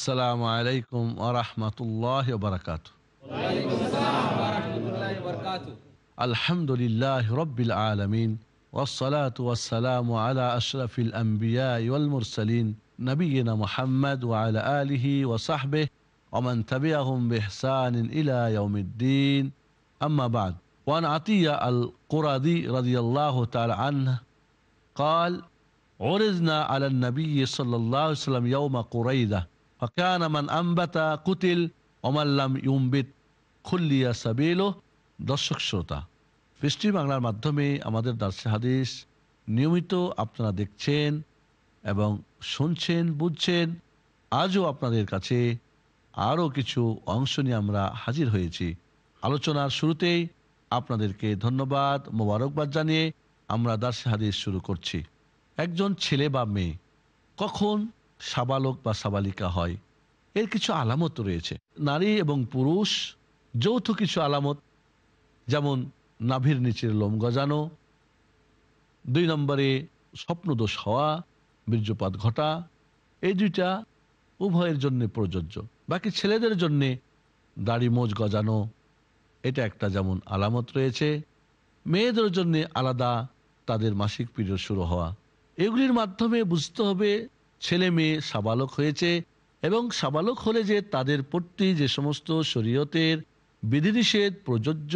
السلام عليكم ورحمة الله وبركاته وعليكم السلام ورحمة الله وبركاته الحمد لله رب العالمين والصلاة والسلام على أشرف الأنبياء والمرسلين نبينا محمد وعلى آله وصحبه ومن تبعهم بإحسان إلى يوم الدين أما بعد وعن عطية القرادي رضي الله تعالى عنه قال عرضنا على النبي صلى الله عليه وسلم يوم قريدة ফকান আমান আম্বাতা কুতিল অমাল্লাম ইউম্বিত খুল্লিয়া সাবিল দর্শক শ্রোতা পৃষ্টি বাংলার মাধ্যমে আমাদের দার্সে হাদিস নিয়মিত আপনারা দেখছেন এবং শুনছেন বুঝছেন আজও আপনাদের কাছে আরও কিছু অংশ নিয়ে আমরা হাজির হয়েছি আলোচনার শুরুতেই আপনাদেরকে ধন্যবাদ মোবারকবাদ জানিয়ে আমরা দার্সে হাদিস শুরু করছি একজন ছেলে বা মেয়ে কখন সাবালক বা সাবালিকা হয় এর কিছু আলামত রয়েছে নারী এবং পুরুষ যৌথ কিছু আলামত যেমন নাভির নিচের লোম গজানো দুই নম্বরে স্বপ্নদোষ হওয়া বীর্যপাত ঘটা এই দুইটা উভয়ের জন্য প্রযোজ্য বাকি ছেলেদের জন্যে দাড়ি মোজ গজানো এটা একটা যেমন আলামত রয়েছে মেয়েদের জন্য আলাদা তাদের মাসিক পিরিয়ড শুরু হওয়া এগুলির মাধ্যমে বুঝতে হবে ছেলে মেয়ে সাবালক হয়েছে এবং সাবালক হলে যে তাদের প্রতি যে সমস্ত শরীয়তের বিধিনিষেধ প্রযোজ্য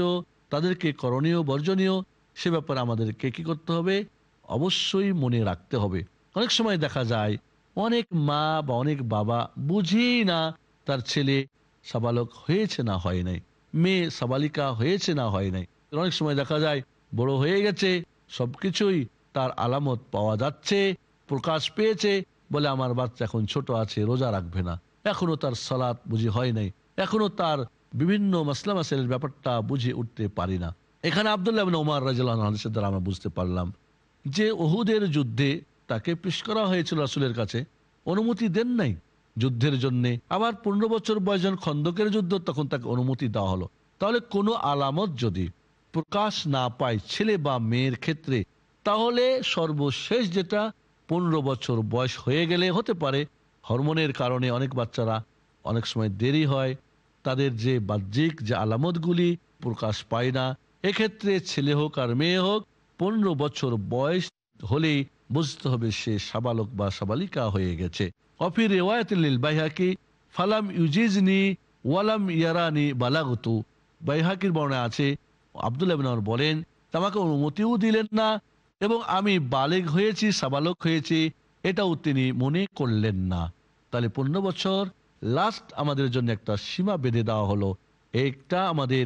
তাদেরকে করণীয় বর্জনীয় সে ব্যাপারে আমাদেরকে কী করতে হবে অবশ্যই মনে রাখতে হবে অনেক সময় দেখা যায় অনেক মা বা অনেক বাবা বুঝেই না তার ছেলে সাবালক হয়েছে না হয় নাই মেয়ে সাবালিকা হয়েছে না হয় নাই অনেক সময় দেখা যায় বড় হয়ে গেছে সবকিছুই তার আলামত পাওয়া যাচ্ছে প্রকাশ পেয়েছে বলে আমার বাচ্চা এখন ছোট আছে রোজা রাখবে না এখনো তার সালাত বুঝি হয় নাই এখনো তার বিভিন্ন মাসলাম মাসেলের ব্যাপারটা বুঝে উঠতে পারি না এখানে আবদুল্লাহ ওমার রাজিসের দ্বারা আমরা বুঝতে পারলাম যে ওহুদের যুদ্ধে তাকে পেশ করা হয়েছিল রাসুলের কাছে অনুমতি দেন নাই যুদ্ধের জন্যে আবার পনেরো বছর বয়সের খন্দকের যুদ্ধ তখন তাকে অনুমতি দেওয়া হলো তাহলে কোনো আলামত যদি প্রকাশ না পায় ছেলে বা মেয়ের ক্ষেত্রে তাহলে সর্বশেষ যেটা পনেরো বছর বয়স হয়ে গেলে হতে পারে হরমোনের কারণে অনেক বাচ্চারা অনেক সময় দেরি হয় তাদের যে বাহ্যিক যে আলামতগুলি প্রকাশ পায় না এক্ষেত্রে ছেলে হোক আর মেয়ে হোক পনেরো বছর বয়স হলেই বুঝতে হবে সে সাবালক বা সাবালিকা হয়ে গেছে অফির রেওয়ায়তিল বাইহাকি ফালাম ইউজিজনি ওয়ালাম ইয়ারানি বালাগতু বাইহাকির বর্ণায় আছে আবদুল্লাহ বলেন তোমাকে অনুমতিও দিলেন না এবং আমি বালেগ হয়েছি সাবালক হয়েছি এটাও তিনি মনে করলেন না তাহলে পনেরো বছর লাস্ট আমাদের জন্য একটা সীমা বেঁধে দেওয়া হলো একটা আমাদের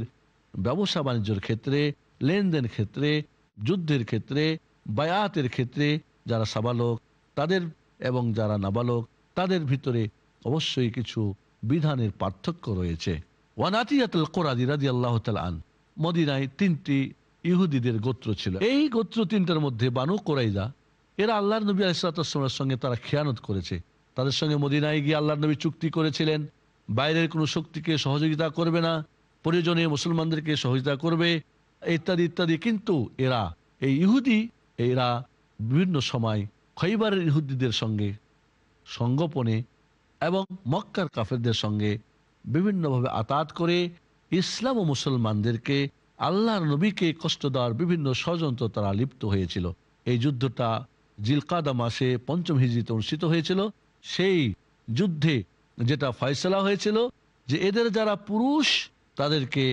ব্যবসা বাণিজ্যর ক্ষেত্রে লেনদেন ক্ষেত্রে যুদ্ধের ক্ষেত্রে বায়াতের ক্ষেত্রে যারা সাবালক তাদের এবং যারা নাবালক তাদের ভিতরে অবশ্যই কিছু বিধানের পার্থক্য রয়েছে ওয়ানাতিয়াতুল কোরআদি রাজি আল্লাহ আন মদিনায় তিনটি ইহুদিদের গোত্র ছিল এই গোত্র তিনটার মধ্যে বানু কোরাইজা এরা আল্লাহ নবী আলাইসালামের সঙ্গে তারা খেয়ানত করেছে তাদের সঙ্গে মদিনায় গিয়ে আল্লাহ নবী চুক্তি করেছিলেন বাইরের কোনো শক্তিকে সহযোগিতা করবে না প্রয়োজনে মুসলমানদেরকে সহযোগিতা করবে ইত্যাদি ইত্যাদি কিন্তু এরা এই ইহুদি এরা বিভিন্ন সময় খৈবারের ইহুদিদের সঙ্গে সঙ্গোপনে এবং মক্কার কাফেরদের সঙ্গে বিভিন্নভাবে আতাত করে ইসলাম ও মুসলমানদেরকে আল্লাহর নবীকে কষ্ট দেওয়ার বিভিন্ন ষড়যন্ত্র তারা লিপ্ত হয়েছিল এই যুদ্ধটা জিলকাদা মাসে পঞ্চম হিজড়িতে অনুষ্ঠিত হয়েছিল সেই যুদ্ধে যেটা ফয়সলা হয়েছিল যে এদের যারা পুরুষ তাদেরকে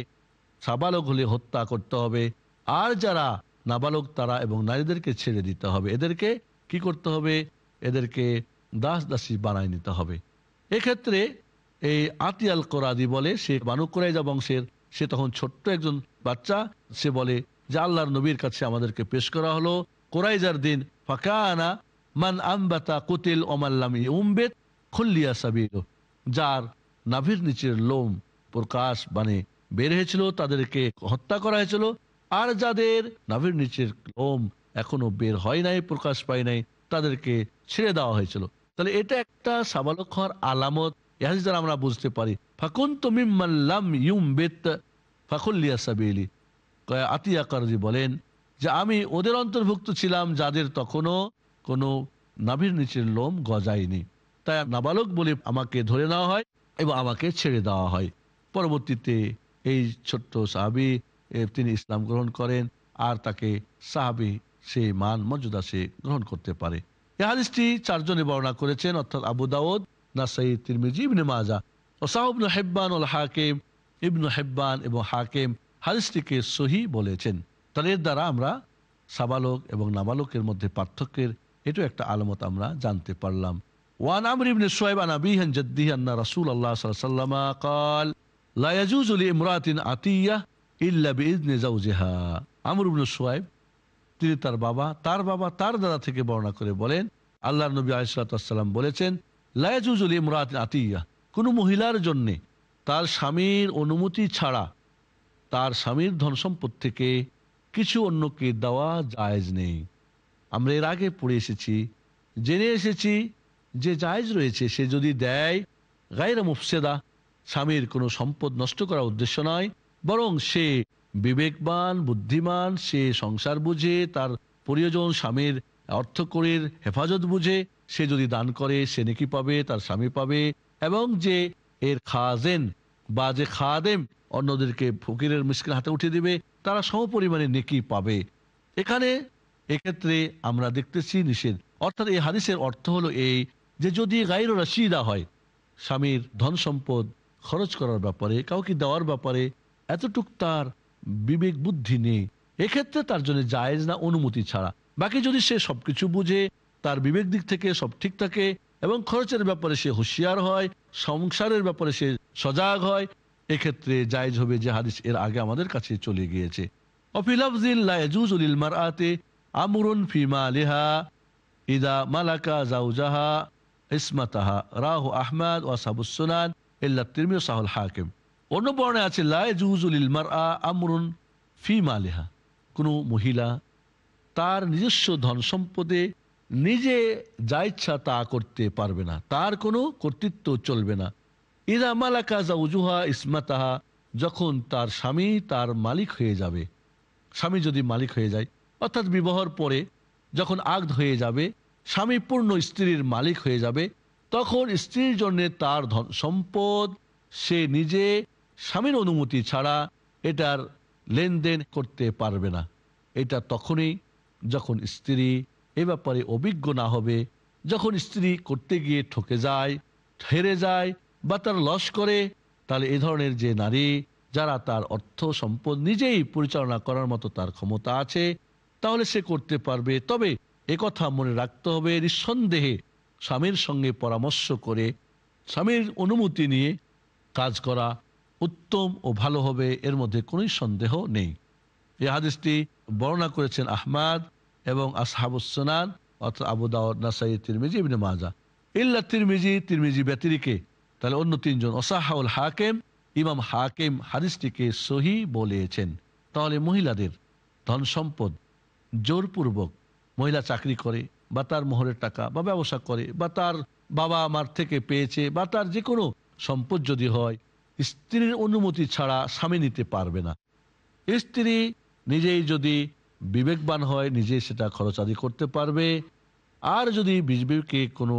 সাবালক হলে হত্যা করতে হবে আর যারা নাবালক তারা এবং নারীদেরকে ছেড়ে দিতে হবে এদেরকে কি করতে হবে এদেরকে দাস দাসী বানায় নিতে হবে এক্ষেত্রে এই আতিয়াল কোরাদি বলে সে বানুকুরাইজা বংশের সে তখন ছোট্ট একজন বাচ্চা সে বলে যে আল্লাহর নবীর কাছে আমাদেরকে পেশ করা হলো কোরাইজার দিন ফাঁকা আনা মান আমা কোতেল অমাল্লামি উম্বেত খুল্লিয়া সাবির যার নাভির নিচের লোম প্রকাশ মানে বের হয়েছিল তাদেরকে হত্যা করা হয়েছিল আর যাদের নাভির নিচের লোম এখনো বের হয় নাই প্রকাশ পায় নাই তাদেরকে ছেড়ে দেওয়া হয়েছিল তাহলে এটা একটা সাবালক হওয়ার আলামত ইহাজ দ্বারা আমরা বুঝতে পারি ফাকুন্তমিম্মাল্লাম বলেন যে আমি ওদের অন্তর্ভুক্ত ছিলাম যাদের তখনও কোনো নাভির নিচের লোম গজায়নি তাই নাবালক বলে আমাকে ধরে নেওয়া হয় এবং আমাকে ছেড়ে দেওয়া হয় পরবর্তীতে এই ছোট্ট সাহাবি তিনি ইসলাম গ্রহণ করেন আর তাকে সাহাবি সে মান মর্যাদা সে গ্রহণ করতে পারে এ হাদিসটি চারজনে বর্ণনা করেছেন অর্থাৎ আবু দাউদ নাসাই তিরমিজি ইবনে মাজা ওসাউবনু হেব্বান উল হাকিম ইবনু হেব্বান এবং হাকিম সহি বলেছেন তাহলে এর দ্বারা আমরা সাবালক এবং নাবালকের মধ্যে পার্থক্যের একটা আলামত আমরা জানতে পারলাম ওয়ান আমর ইবনে আনা বিহান আন্না আল্লাহ কাল ইমরাতিন আতিয়া ইল্লা বিজনে জাউজেহা আমর ইবনে সোয়েব তিনি তার বাবা তার বাবা তার দ্বারা থেকে বর্ণনা করে বলেন আল্লাহ নবী আলিসাল্লাম বলেছেন লায়াজুজ উলি ইমরাতিন আতিয়া কোনো মহিলার জন্যে তার স্বামীর অনুমতি ছাড়া তার স্বামীর ধন সম্পদ থেকে কিছু অন্যকে দেওয়া জায়েজ নেই আমরা এর আগে পড়ে এসেছি জেনে এসেছি যে জায়েজ রয়েছে সে যদি দেয় গায়ের মুফসেদা স্বামীর কোনো সম্পদ নষ্ট করার উদ্দেশ্য নয় বরং সে বিবেকবান বুদ্ধিমান সে সংসার বুঝে তার প্রিয়জন স্বামীর অর্থকরীর হেফাজত বুঝে সে যদি দান করে সে নেকি পাবে তার স্বামী পাবে এবং যে এর খাজেন বা যে খাদেম অন্যদেরকে ফকিরের মুশকিল হাতে উঠে দিবে তারা সমপরিমাণে নেকি পাবে এখানে এক্ষেত্রে আমরা দেখতেছি নিষেধ অর্থাৎ এই হাদিসের অর্থ হলো এই যে যদি গাইর রাশিদা হয় স্বামীর ধন সম্পদ খরচ করার ব্যাপারে কাউকে দেওয়ার ব্যাপারে এতটুক তার বিবেক বুদ্ধি নেই এক্ষেত্রে তার জন্য জায়েজ না অনুমতি ছাড়া বাকি যদি সে সবকিছু বুঝে তার বিবেক দিক থেকে সব ঠিক থাকে এবং খরচের ব্যাপারে সে হুঁশিয়ার হয় সংসারের ব্যাপারে সে সজাগ হয় এক্ষেত্রে জায়জ হবে যে হাদিস এর আগে আমাদের কাছে চলে গিয়েছে কোন ফিমা ইদা মালাকা জাউজাহা ইসমাতাহা আমরুন ফি মহিলা তার নিজস্ব ধন সম্পদে নিজে যা ইচ্ছা তা করতে পারবে না তার কোনো কর্তৃত্ব চলবে না ইরা মালাকা জাউজুহা ইসমাতাহা যখন তার স্বামী তার মালিক হয়ে যাবে স্বামী যদি মালিক হয়ে যায় অর্থাৎ বিবাহর পরে যখন আগ হয়ে যাবে স্বামী পূর্ণ স্ত্রীর মালিক হয়ে যাবে তখন স্ত্রীর জন্য তার ধন সম্পদ সে নিজে স্বামীর অনুমতি ছাড়া এটার লেনদেন করতে পারবে না এটা তখনই যখন স্ত্রী এ ব্যাপারে অভিজ্ঞ না হবে যখন স্ত্রী করতে গিয়ে ঠকে যায় হেরে যায় বা তার লস করে তাহলে এ ধরনের যে নারী যারা তার অর্থ সম্পদ নিজেই পরিচালনা করার মতো তার ক্ষমতা আছে তাহলে সে করতে পারবে তবে কথা মনে রাখতে হবে নিঃসন্দেহে স্বামীর সঙ্গে পরামর্শ করে স্বামীর অনুমতি নিয়ে কাজ করা উত্তম ও ভালো হবে এর মধ্যে কোনোই সন্দেহ নেই এ হাদিসটি বর্ণনা করেছেন আহমাদ এবং আসহাবুসান অর্থাৎ আবুদাউদ নাসাই তিরমিজি ইবনে মাজা ইল্লা তিরমিজি তিরমিজি ব্যতিরিকে তাহলে অন্য তিনজন ওসাহাউল হাকেম ইমাম হাকিম হাদিসটিকে সহি বলেছেন তাহলে মহিলাদের ধন সম্পদ জোরপূর্বক মহিলা চাকরি করে বা তার মোহরের টাকা বা ব্যবসা করে বা তার বাবা মার থেকে পেয়েছে বা তার যে কোনো সম্পদ যদি হয় স্ত্রীর অনুমতি ছাড়া স্বামী নিতে পারবে না স্ত্রী নিজেই যদি বিবেকবান হয় নিজে সেটা খরচ আদি করতে পারবে আর যদি বিজবিকে কোনো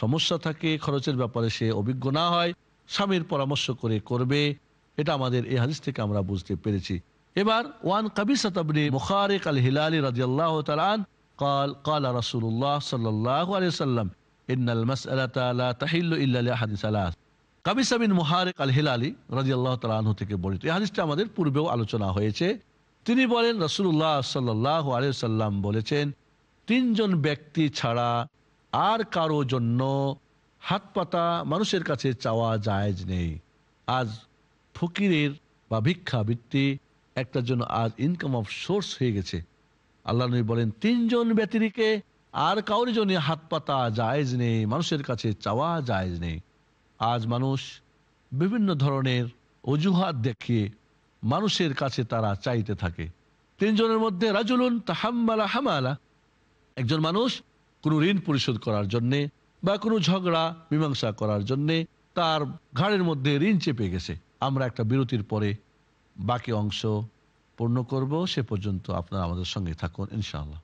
সমস্যা থাকে খরচের ব্যাপারে সে অভিজ্ঞ না হয় স্বামীর পরামর্শ করে করবে এটা আমাদের এই হাদিস থেকে আমরা বুঝতে পেরেছি এবার ওয়ান কাবিসা তাবনি মুখারিক আল হিলালি রাজিয়াল্লাহ তালান قال قال رسول الله صلى الله عليه وسلم ان المساله لا تحل الا لاحد ثلاث কাবিসা বিন মুহারিক আল হিলালি রাজিয়াল্লাহ তালাহ থেকে বর্ণিত এই হাদিসটা আমাদের পূর্বেও আলোচনা হয়েছে তিনি বলেন রসুল্লাহ সাল্লাহ সাল্লাম বলেছেন তিনজন ব্যক্তি ছাড়া আর কারো জন্য হাত পাতা মানুষের কাছে চাওয়া জায়জ নেই আজ ফকিরের বা ভিক্ষা বৃত্তি একটার জন্য আজ ইনকাম অফ সোর্স হয়ে গেছে আল্লাহ নবী বলেন তিনজন ব্যতিরিকে আর কাউর জন্য হাত পাতা জায়জ নেই মানুষের কাছে চাওয়া জায়জ নেই আজ মানুষ বিভিন্ন ধরনের অজুহাত দেখিয়ে মানুষের কাছে তারা চাইতে থাকে তিনজনের মধ্যে রাজুলুন তাহাম্মালা হামালা একজন মানুষ কোনো ঋণ পরিশোধ করার জন্যে বা কোনো ঝগড়া মীমাংসা করার জন্যে তার ঘাড়ের মধ্যে ঋণ চেপে গেছে আমরা একটা বিরতির পরে বাকি অংশ পূর্ণ করব সে পর্যন্ত আপনারা আমাদের সঙ্গে থাকুন ইনশাআল্লাহ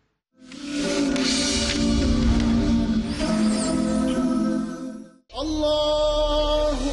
আল্লাহ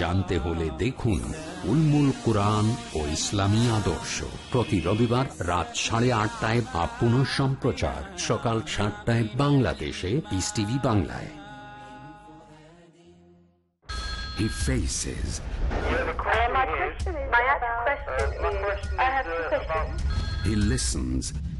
জানতে হলে দেখুন উলমুল কোরআন ও ইসলামী আদর্শ প্রতি রবিবার রাত সাড়ে আটটায় বা পুনঃ সম্প্রচার সকাল সাতটায় বাংলাদেশে পিস টিভি বাংলায় He faces. He listens.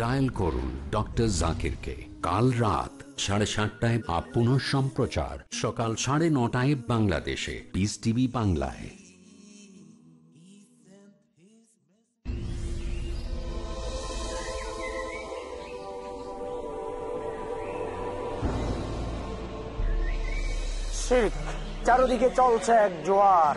Dial করুন ডক্টর জাকিরকে কাল রাত সাড়ে সাতটায় আপ পুনঃ সম্প্রচার সকাল সাড়ে নটায় বাংলাদেশে পিস টিভি বাংলায় চারদিকে চলছে এক জোয়ার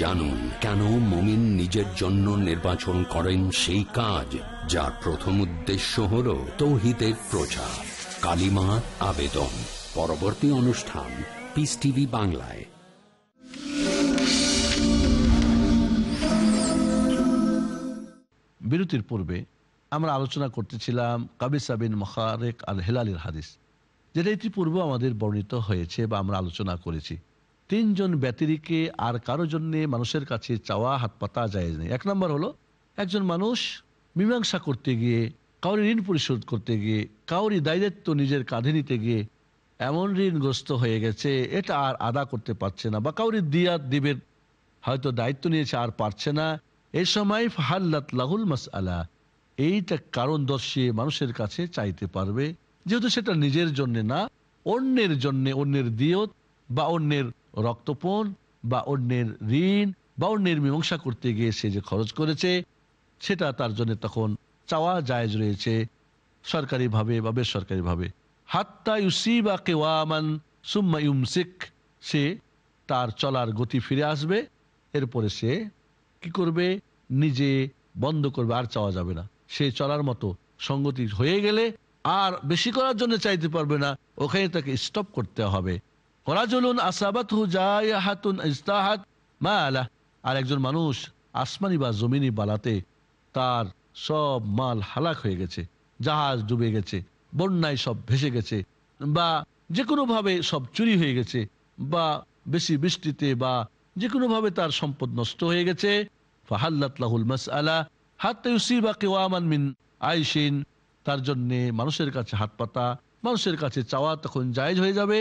জানুন কেন মমিন নিজের জন্য নির্বাচন করেন সেই কাজ যার প্রথম উদ্দেশ্য হল তৌহিতের প্রচার কালিমা আবেদন পরবর্তী অনুষ্ঠান পিস টিভি বাংলায় বিরতির পূর্বে আমরা আলোচনা করতেছিলাম কাবিসা বিন মহারেক আল হেলালের হাদিস যেটা ইতিপূর্বে আমাদের বর্ণিত হয়েছে বা আমরা আলোচনা করেছি তিনজন ব্যতিরিকে আর কারো জন্য মানুষের কাছে চাওয়া হাত পাতা যায় না এক নম্বর হলো একজন মানুষ মীমাংসা করতে গিয়ে কাউরি ঋণ পরিশোধ করতে গিয়ে কাউরি দায়িত্ব নিজের কাঁধে নিতে গিয়ে এমন ঋণগ্রস্ত হয়ে গেছে এটা আর আদা করতে পারছে না বা কাউরি দিয়া দিবের হয়তো দায়িত্ব নিয়েছে আর পারছে না এই সময় ফাহাল্লাত লাহুল মাস আলা এইটা কারণ দর্শিয়ে মানুষের কাছে চাইতে পারবে যেহেতু সেটা নিজের জন্য না অন্যের জন্য অন্যের দিয়ত বা অন্যের রক্তপণ বা অন্যের ঋণ বা অন্যের মীমাংসা করতে গিয়ে সে যে খরচ করেছে সেটা তার জন্য তখন চাওয়া জায়জ রয়েছে সরকারিভাবে বা বেসরকারিভাবে হাত্তা ইউসি বা কেওয়ামান সুম্মা ইউমসিক সে তার চলার গতি ফিরে আসবে এরপরে সে কি করবে নিজে বন্ধ করবে আর চাওয়া যাবে না সে চলার মতো সঙ্গতি হয়ে গেলে আর বেশি করার জন্য চাইতে পারবে না ওখানে তাকে স্টপ করতে হবে ফরাজুলুন আসাবাতহু জায়াহাতুন ইস্তাহাত আর একজন মানুষ আসমানি বা জমিনী বালাতে তার সব মাল হালাক হয়ে গেছে জাহাজ ডুবে গেছে বন্যায় সব ভেসে গেছে বা যে কোনোভাবে সব চুরি হয়ে গেছে বা বেশি বৃষ্টিতে বা যে কোনোভাবে তার সম্পদ নষ্ট হয়ে গেছে ফাহাল্লাহুল মাস আলা হাত ইউসিবা কেওয়ামান মিন আইসিন তার জন্যে মানুষের কাছে হাত পাতা মানুষের কাছে চাওয়া তখন জায়জ হয়ে যাবে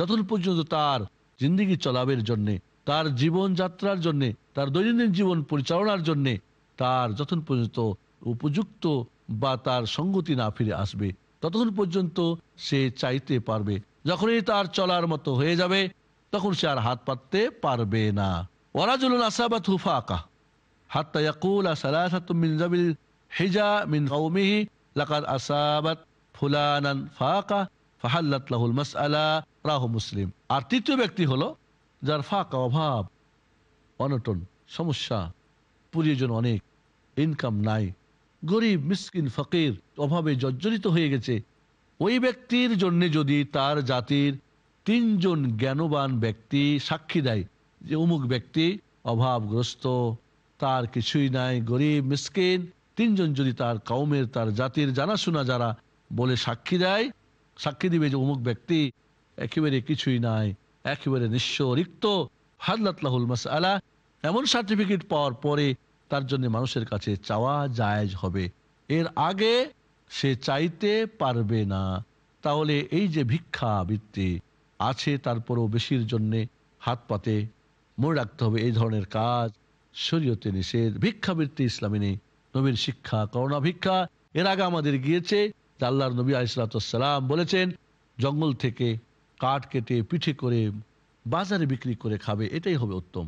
যতক্ষণ পর্যন্ত তার জিন্দিগি চলাবের জন্যে তার জীবন যাত্রার জন্যে তার দৈনন্দিন জীবন পরিচালনার জন্যে তার যতক্ষণ পর্যন্ত উপযুক্ত বা তার সঙ্গতি না ফিরে আসবে ততক্ষণ পর্যন্ত সে চাইতে পারবে যখনই তার চলার মতো হয়ে যাবে তখন সে আর হাত পাততে পারবে না ওরাজুল আসাবাত হুফাকা হাত্তা ইয়াকুল আসালাতুমিনজাবিল হিজা মিন কওমিহি লাকাদ আসাবাত ফুলানান ফাকা ফাহাল্লাত লাহুল মাসআলা রাহু মুসলিম আর তৃতীয় ব্যক্তি হলো যার ফাঁকা অভাব অনটন সমস্যা প্রিয়জন অনেক ইনকাম নাই গরিব মিসকিন ফকির অভাবে জর্জরিত হয়ে গেছে ওই ব্যক্তির জন্য যদি তার জাতির তিনজন জ্ঞানবান ব্যক্তি সাক্ষী দেয় যে অমুক ব্যক্তি অভাবগ্রস্ত তার কিছুই নাই গরিব মিসকিন তিনজন যদি তার কাউমের তার জাতির জানাশোনা যারা বলে সাক্ষী দেয় সাক্ষী দিবে যে অমুক ব্যক্তি একেবারে কিছুই নাই একেবারে নিঃস্বরিক্ত রিক্ত হাদলাতলাহুল মাস আলা এমন সার্টিফিকেট পাওয়ার পরে তার জন্য মানুষের কাছে চাওয়া জায়জ হবে এর আগে সে চাইতে পারবে না তাহলে এই যে ভিক্ষা বৃত্তি আছে তারপরও বেশির জন্যে হাত পাতে মনে রাখতে হবে এই ধরনের কাজ শরীয়তে নিষেধ ভিক্ষাবৃত্তি ইসলামী নেই নবীর শিক্ষা করোনা ভিক্ষা এর আগে আমাদের গিয়েছে আল্লাহর নবী আলিসাল্লাম বলেছেন জঙ্গল থেকে কাঠ কেটে পিঠে করে বাজারে বিক্রি করে খাবে এটাই হবে উত্তম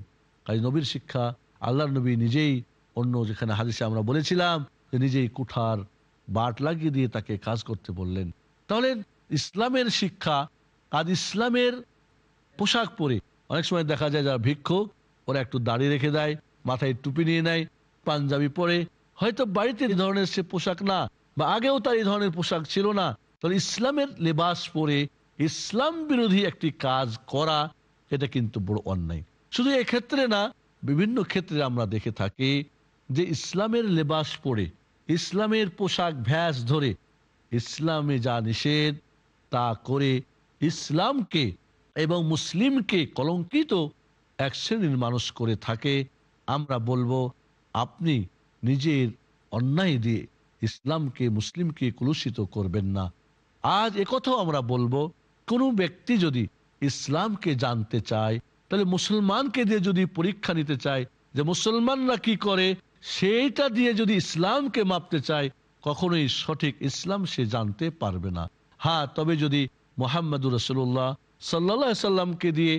কাজ নবীর শিক্ষা আল্লাহ নবী নিজেই অন্য যেখানে হাদিসে আমরা বলেছিলাম যে নিজেই কুঠার বাট লাগিয়ে দিয়ে তাকে কাজ করতে বললেন তাহলে ইসলামের শিক্ষা আর ইসলামের পোশাক পরে অনেক সময় দেখা যায় যারা ভিক্ষুক ওরা একটু দাড়ি রেখে দেয় মাথায় টুপি নিয়ে নেয় পাঞ্জাবি পরে হয়তো বাড়িতে এই ধরনের সে পোশাক না বা আগেও তার এই ধরনের পোশাক ছিল না তাহলে ইসলামের লেবাস পরে ইসলাম বিরোধী একটি কাজ করা এটা কিন্তু বড় অন্যায় শুধু ক্ষেত্রে না বিভিন্ন ক্ষেত্রে আমরা দেখে থাকি যে ইসলামের লেবাস পরে ইসলামের পোশাক ভ্যাস ধরে ইসলামে যা নিষেধ তা করে ইসলামকে এবং মুসলিমকে কলঙ্কিত এক শ্রেণীর মানুষ করে থাকে আমরা বলবো আপনি নিজের অন্যায় দিয়ে ইসলামকে মুসলিমকে কলুষিত করবেন না আজ একথাও আমরা বলবো কোনো ব্যক্তি যদি ইসলামকে জানতে চায় তাহলে মুসলমানকে দিয়ে যদি পরীক্ষা নিতে চায় যে মুসলমানরা কি করে সেইটা দিয়ে যদি ইসলামকে মাপতে চায় কখনোই সঠিক ইসলাম সে জানতে পারবে না হ্যাঁ তবে যদি মোহাম্মদুর রসুল্লাহ সাল্লা সাল্লামকে দিয়ে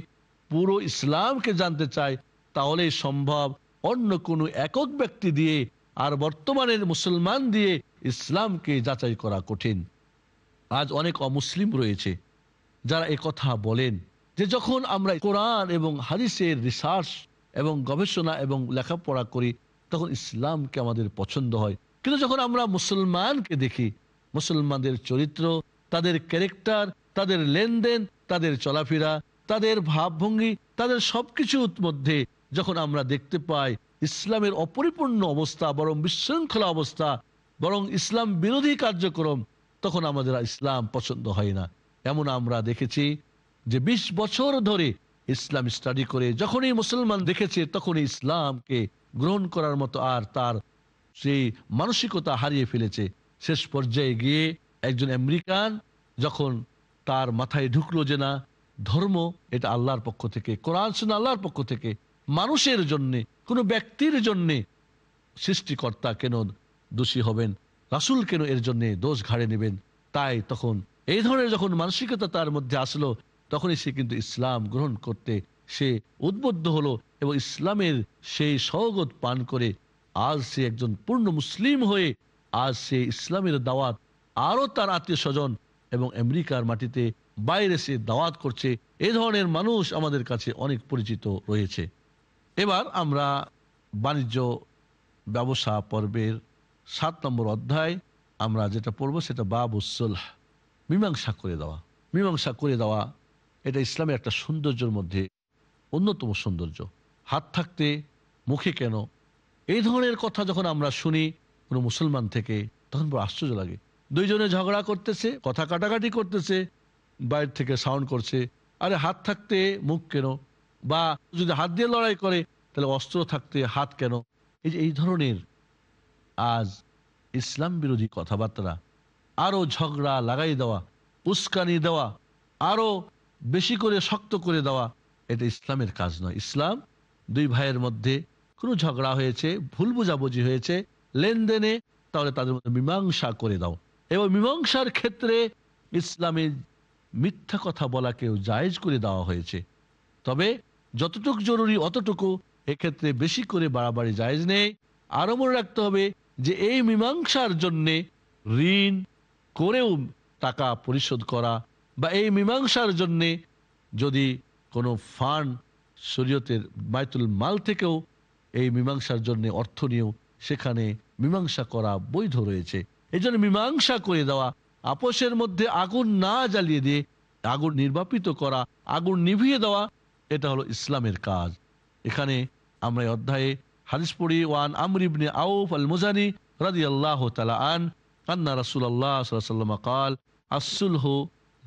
পুরো ইসলামকে জানতে চায় তাহলেই সম্ভব অন্য কোনো একক ব্যক্তি দিয়ে আর বর্তমানের মুসলমান দিয়ে ইসলামকে যাচাই করা কঠিন আজ অনেক অমুসলিম রয়েছে যারা এই কথা বলেন যে যখন আমরা কোরআন এবং হাদিসের রিসার্চ এবং গবেষণা এবং লেখাপড়া করি তখন ইসলামকে আমাদের পছন্দ হয় কিন্তু যখন আমরা মুসলমানকে দেখি মুসলমানদের চরিত্র তাদের ক্যারেক্টার তাদের লেনদেন তাদের চলাফেরা তাদের ভাবভঙ্গি তাদের সবকিছুর মধ্যে যখন আমরা দেখতে পাই ইসলামের অপরিপূর্ণ অবস্থা বরং বিশৃঙ্খলা অবস্থা বরং ইসলাম বিরোধী কার্যক্রম তখন আমাদের ইসলাম পছন্দ হয় না এমন আমরা দেখেছি যে ২০ বছর ধরে ইসলাম স্টাডি করে যখনই মুসলমান দেখেছে তখনই ইসলামকে গ্রহণ করার মতো আর তার সেই মানসিকতা হারিয়ে ফেলেছে শেষ পর্যায়ে গিয়ে একজন আমেরিকান যখন তার মাথায় ঢুকলো যে না ধর্ম এটা আল্লাহর পক্ষ থেকে কোরআন আল্লাহর পক্ষ থেকে মানুষের জন্যে কোনো ব্যক্তির জন্যে সৃষ্টিকর্তা কেন দোষী হবেন রাসুল কেন এর জন্যে দোষ ঘাড়ে নেবেন তাই তখন এই ধরনের যখন মানসিকতা তার মধ্যে আসলো তখনই সে কিন্তু ইসলাম গ্রহণ করতে সে উদ্বুদ্ধ হলো এবং ইসলামের সেই সৌগত পান করে আজ সে একজন পূর্ণ মুসলিম হয়ে আজ সে ইসলামের দাওয়াত আরও তার আত্মীয় স্বজন এবং আমেরিকার মাটিতে বাইরে সে দাওয়াত করছে এ ধরনের মানুষ আমাদের কাছে অনেক পরিচিত রয়েছে এবার আমরা বাণিজ্য ব্যবসা পর্বের সাত নম্বর অধ্যায় আমরা যেটা পড়ব সেটা বাবুসোল্লাহ মীমাংসা করে দেওয়া মীমাংসা করে দেওয়া এটা ইসলামের একটা সৌন্দর্যের মধ্যে অন্যতম সৌন্দর্য হাত থাকতে মুখে কেন এই ধরনের কথা যখন আমরা শুনি কোনো মুসলমান থেকে তখন বড় আশ্চর্য লাগে দুইজনে ঝগড়া করতেছে কথা কাটাকাটি করতেছে বাইর থেকে সাউন্ড করছে আরে হাত থাকতে মুখ কেন বা যদি হাত দিয়ে লড়াই করে তাহলে অস্ত্র থাকতে হাত কেন এই যে এই ধরনের আজ ইসলাম বিরোধী কথাবার্তা আরও ঝগড়া লাগাই দেওয়া উস্কানি দেওয়া আরও বেশি করে শক্ত করে দেওয়া এটা ইসলামের কাজ নয় ইসলাম দুই ভাইয়ের মধ্যে কোনো ঝগড়া হয়েছে ভুল বুঝাবুঝি হয়েছে লেনদেনে তাহলে তাদের মধ্যে মীমাংসা করে দাও এবং মীমাংসার ক্ষেত্রে ইসলামের মিথ্যা কথা বলা কেউ জায়েজ করে দেওয়া হয়েছে তবে যতটুক জরুরি অতটুকু এক্ষেত্রে বেশি করে বাড়াবাড়ি জায়েজ নেই আরও মনে রাখতে হবে যে এই মীমাংসার জন্যে ঋণ করেও টাকা পরিশোধ করা বা এই মীমাংসার জন্যে যদি কোনো ফান্ড শরীয়তের বায়তুল মাল থেকেও এই মীমাংসার জন্যে অর্থ নিয়েও সেখানে মীমাংসা করা বৈধ রয়েছে এই জন্য মীমাংসা করে দেওয়া আপোষের মধ্যে আগুন না জ্বালিয়ে দিয়ে আগুন নির্বাপিত করা আগুন নিভিয়ে দেওয়া এটা হলো ইসলামের কাজ এখানে আমরা অধ্যায়ে হারিসপুরি ওয়ান আমরিবনে আউফ আল মুজানি রাজি আল্লাহ তালা আন রাসুল্লাহ সাল্লাম কাল আসুলহ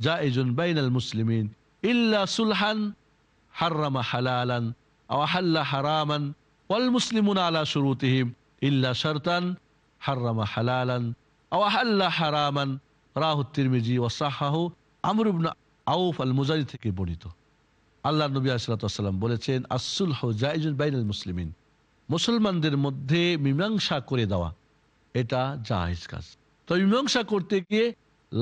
যা এজন বাইনাল ইল্লা সুলহান হালালান আহাল্লা হারামান ওয়াল মুসলিমুন আলা ইল্লা শরতান হালালান আহাল্লা হারামান ওসাহাহু আমরুবনা আউফ আল মুজারি থেকে বর্ণিত আল্লাহ নবী আসলাতাম বলেছেন আসুল জাইজুল বাইনাল মুসলিমিন মুসলমানদের মধ্যে মীমাংসা করে দেওয়া এটা জাহেজ কাজ তো মীমাংসা করতে গিয়ে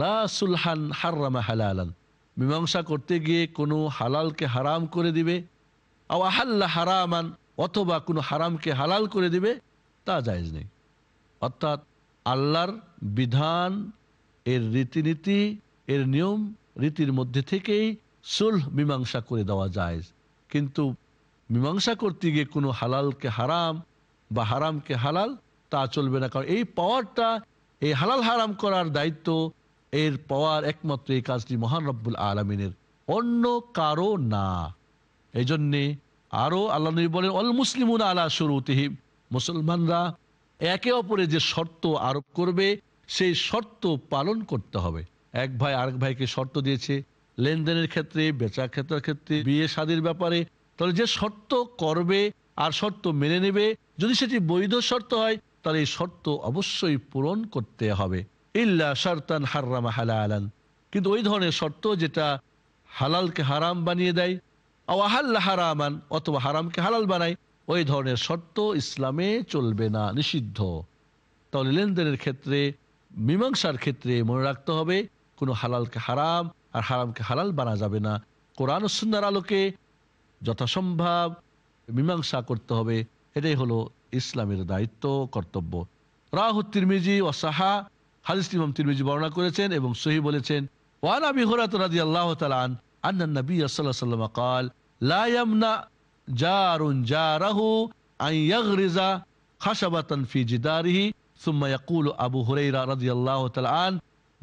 লা সুলহান হাররামা হালালান মীমাংসা করতে গিয়ে কোনো হালালকে হারাম করে দিবে আহাল্লা হারামান অথবা কোনো হারামকে হালাল করে দিবে তা জায়জ নেই অর্থাৎ আল্লাহর বিধান এর রীতিনীতি এর নিয়ম রীতির মধ্যে থেকেই সুলহ মীমাংসা করে দেওয়া যায় কিন্তু মীমাংসা করতে গিয়ে কোনো হালালকে হারাম বা হারামকে হালাল তা চলবে না কারণ এই পাওয়ারটা এই হালাল হারাম করার দায়িত্ব এর পাওয়ার একমাত্র এই কাজটি মহান রব্বুল আলমিনের অন্য কারো না এই জন্যে আরও আল্লাহ নবী বলেন অল মুসলিম আলা সরুতিহিম মুসলমানরা একে অপরে যে শর্ত আরোপ করবে সেই শর্ত পালন করতে হবে এক ভাই আরেক ভাইকে শর্ত দিয়েছে লেনদেনের ক্ষেত্রে বেচা ক্ষেত্রের ক্ষেত্রে বিয়ে সাদির ব্যাপারে তাহলে যে শর্ত করবে আর শর্ত মেনে নেবে যদি সেটি বৈধ শর্ত হয় তার এই শর্ত অবশ্যই পূরণ করতে হবে ইল্লা শারতান হার্রাম হালা আলান কিন্তু ওই ধরনের শর্ত যেটা হালালকে হারাম বানিয়ে দেয় আহাল্লা হারামান অথবা হারামকে হালাল বানায় ওই ধরনের শর্ত ইসলামে চলবে না নিষিদ্ধ তাহলে লেনদেনের ক্ষেত্রে মীমাংসার ক্ষেত্রে মনে রাখতে হবে কোনো হালালকে হারাম আর হারামকে হালাল বানা যাবে না কোরআন সুন্দর আলোকে যথাসম্ভব মীমাংসা করতে হবে এটাই হলো ইসলামের দায়িত্ব কর্তব্য রাহু তিরমিজি ও সাহা হাজিস ইমাম তিরমিজি বর্ণনা করেছেন এবং সহি বলেছেন ওয়ান আবি হুরাত রাজি আল্লাহ তালান আন্না নবী সাল্লাম কাল লায়ামনা জারুন জারাহু আই ইয়াগরিজা খাসাবাতান ফি জিদারিহি সুম্মা ইয়াকুলু আবু হুরাইরা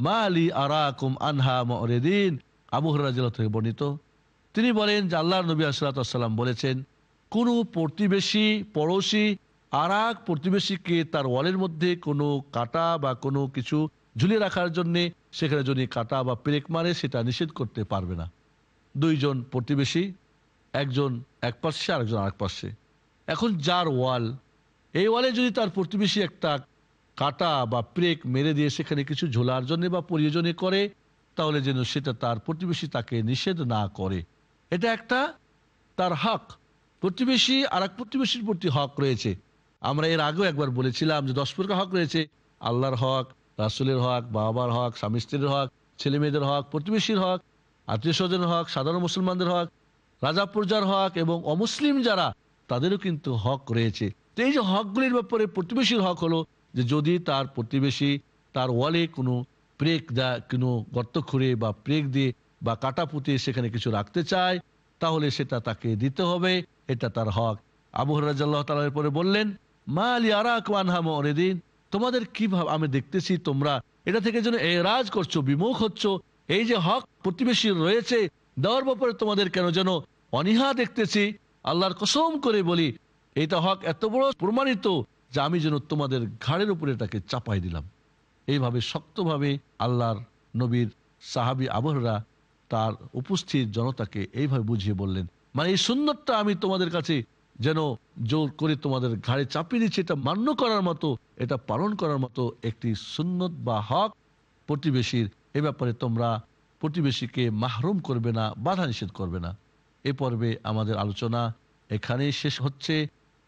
মালি আরাকুম আনহা মুরিদিন আবু হুরাইরা বর্ণিত তিনি বলেন যে আল্লাহর নবী সাল্লাল্লাহু বলেছেন কোনো প্রতিবেশী পড়োশী আর এক প্রতিবেশীকে তার ওয়ালের মধ্যে কোনো কাটা বা কোনো কিছু ঝুলে রাখার জন্যে সেখানে যদি কাটা বা পেরেক মারে সেটা নিষেধ করতে পারবে না দুইজন প্রতিবেশী একজন এক পার্শ্বে আরেকজন আরেক পার্শ্বে এখন যার ওয়াল এই ওয়ালে যদি তার প্রতিবেশী একটা কাটা বা প্রেক মেরে দিয়ে সেখানে কিছু ঝোলার জন্য বা প্রয়োজনে করে তাহলে যেন সেটা তার প্রতিবেশী তাকে নিষেধ না করে এটা একটা তার হক প্রতিবেশী আর এক প্রতিবেশীর প্রতি হক রয়েছে আমরা এর আগেও একবার বলেছিলাম যে দশ প্রকার হক রয়েছে আল্লাহর হক রাসুলের হক বাবার হক স্বামী স্ত্রীর হক ছেলে মেয়েদের হক প্রতিবেশীর হক আত্মীয় স্বজনের হক সাধারণ মুসলমানদের হক রাজা প্রজার হক এবং অমুসলিম যারা তাদেরও কিন্তু হক রয়েছে তো এই যে হকগুলির ব্যাপারে প্রতিবেশীর হক হলো যে যদি তার প্রতিবেশী তার ওয়ালে কোনো প্রেক দা কোনো গর্ত খুঁড়ে বা প্রেক দিয়ে বা কাটা পুঁতে সেখানে কিছু রাখতে চায় তাহলে সেটা তাকে দিতে হবে এটা তার হক আবু রাজাল্লাহ তালের পরে বললেন তোমাদের কি ভাব আমি দেখতেছি তোমরা এটা থেকে যেন এরাজ করছো বিমুখ হচ্ছ এই যে হক প্রতিবেশী রয়েছে দেওয়ার ব্যাপারে তোমাদের কেন যেন অনিহা দেখতেছি আল্লাহর কসম করে বলি এটা হক এত বড় প্রমাণিত যে আমি যেন তোমাদের ঘাড়ের উপরে এটাকে চাপাই দিলাম এইভাবে শক্তভাবে আল্লাহর নবীর সাহাবি আবহরা তার উপস্থিত জনতাকে এইভাবে বুঝিয়ে বললেন মানে এই সুন্দরটা আমি তোমাদের কাছে যেন জোর করে তোমাদের ঘাড়ে চাপিয়ে দিচ্ছে এটা মান্য করার মতো এটা পালন করার মতো একটি সুন্নত বা হক প্রতিবেশীর এ ব্যাপারে তোমরা প্রতিবেশীকে মাহরুম করবে না বাধা নিষেধ করবে না এ পর্বে আমাদের আলোচনা এখানেই শেষ হচ্ছে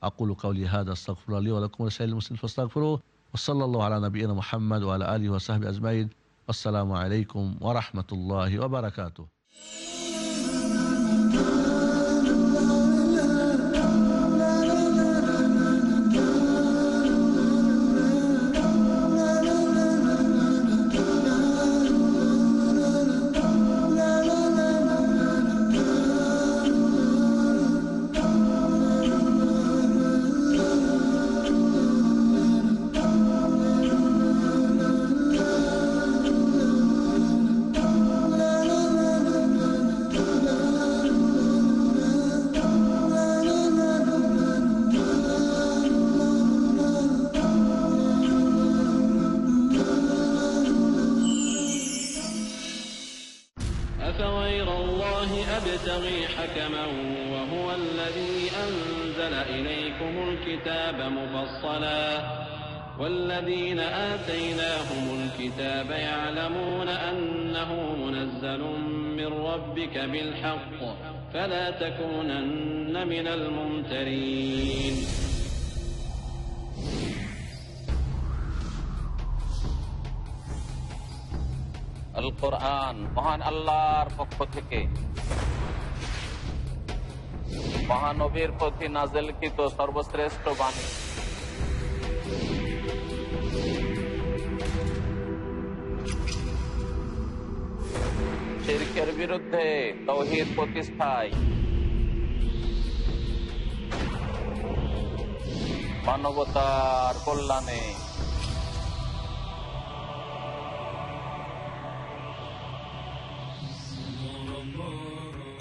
আকুল কাউলি হাদ আলী সাইল মুসলিম ফাস্তাকুর ওসল্লা নবীন মোহাম্মদ আলা আলী ওসাহাবি আজমাইন আসসালামু আলাইকুম ওরহমতুল্লাহ الكتاب يعلمون أنه منزل من ربك بالحق فلا تكونن من الممترين القرآن কোরআন الله আল্লাহর পক্ষ থেকে মহানবীর প্রতি নাজেলকৃত সর্বশ্রেষ্ঠ বাণী বিরুদ্ধে তৌহিদ প্রতিষ্ঠায় মানবতার কল্যাণে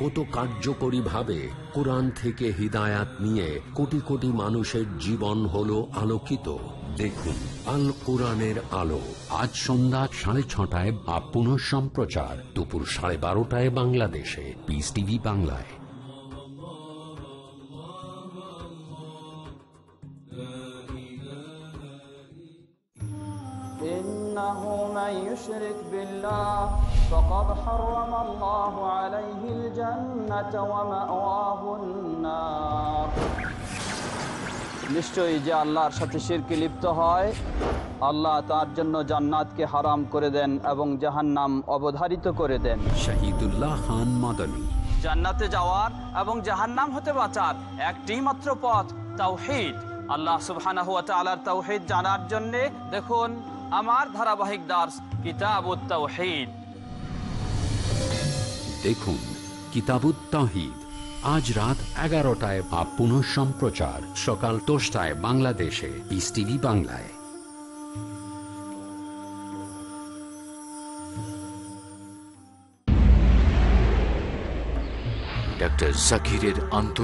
কত কার্যকরী ভাবে কোরআন থেকে হৃদায়াত নিয়ে কোটি কোটি মানুষের জীবন হল আলোকিত দেখুন আল কোরআনের আলো আজ সন্ধ্যা সাড়ে ছটায় বা পুনঃ সম্প্রচার দুপুর সাড়ে বারোটায় বাংলাদেশে পিস টিভি বাংলায় إنه নিশ্চয়ই যে আল্লাহর সাথে শিরকে লিপ্ত হয় আল্লাহ তার জন্য জান্নাতকে হারাম করে দেন এবং নাম অবধারিত করে দেন শাহিদুল্লাহ খান মাদানী জান্নাতে যাওয়ার এবং নাম হতে বাঁচার একটি মাত্র পথ তাও আল্লাহ সুবাহ আল্লাহ তাআলার তাওহিদ জানার জন্য দেখুন আমার ধারাবাহিক দাস কিতাব দেখুন কিতাবুত্তাহিদ আজ রাত এগারোটায় বা পুনঃ সম্প্রচার সকাল দশটায় বাংলাদেশে বিস টিভি বাংলায় ডাক্তার জাকিরের আন্তরিক